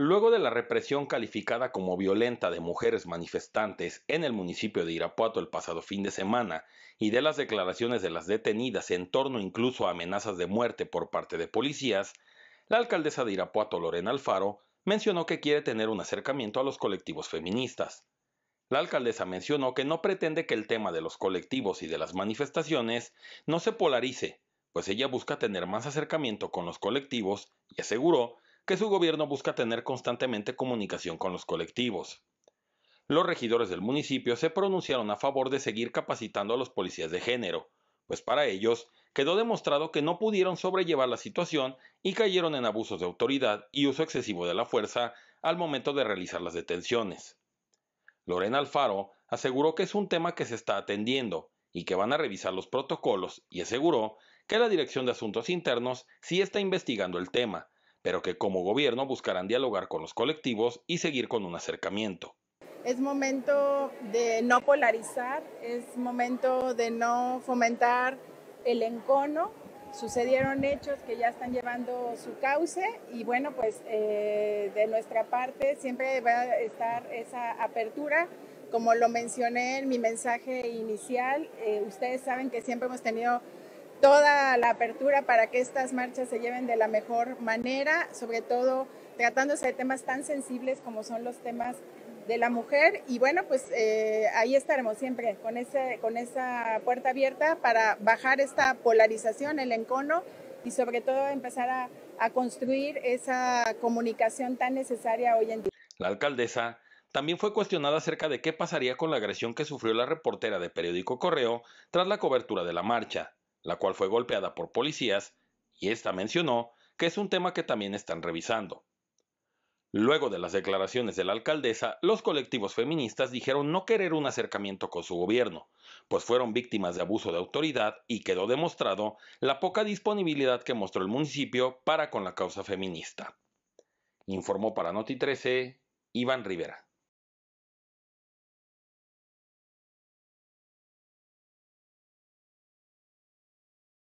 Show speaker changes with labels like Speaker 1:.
Speaker 1: Luego de la represión calificada como violenta de mujeres manifestantes en el municipio de Irapuato el pasado fin de semana y de las declaraciones de las detenidas en torno incluso a amenazas de muerte por parte de policías, la alcaldesa de Irapuato Lorena Alfaro mencionó que quiere tener un acercamiento a los colectivos feministas. La alcaldesa mencionó que no pretende que el tema de los colectivos y de las manifestaciones no se polarice, pues ella busca tener más acercamiento con los colectivos y aseguró que su gobierno busca tener constantemente comunicación con los colectivos. Los regidores del municipio se pronunciaron a favor de seguir capacitando a los policías de género, pues para ellos quedó demostrado que no pudieron sobrellevar la situación y cayeron en abusos de autoridad y uso excesivo de la fuerza al momento de realizar las detenciones. Lorena Alfaro aseguró que es un tema que se está atendiendo y que van a revisar los protocolos y aseguró que la Dirección de Asuntos Internos sí está investigando el tema, pero que como gobierno buscarán dialogar con los colectivos y seguir con un acercamiento.
Speaker 2: Es momento de no polarizar, es momento de no fomentar el encono. Sucedieron hechos que ya están llevando su cauce y bueno, pues eh, de nuestra parte siempre va a estar esa apertura. Como lo mencioné en mi mensaje inicial, eh, ustedes saben que siempre hemos tenido toda la apertura para que estas marchas se lleven de la mejor manera, sobre todo tratándose de temas tan sensibles como son los temas de la mujer y bueno pues eh, ahí estaremos siempre con ese con esa puerta abierta para bajar esta polarización el encono y sobre todo empezar a, a construir esa comunicación tan necesaria hoy en día.
Speaker 1: La alcaldesa también fue cuestionada acerca de qué pasaría con la agresión que sufrió la reportera de periódico Correo tras la cobertura de la marcha, la cual fue golpeada por policías y esta mencionó que es un tema que también están revisando. Luego de las declaraciones de la alcaldesa, los colectivos feministas dijeron no querer un acercamiento con su gobierno, pues fueron víctimas de abuso de autoridad y quedó demostrado la poca disponibilidad que mostró el municipio para con la causa feminista. Informó para Noti 13 Iván Rivera.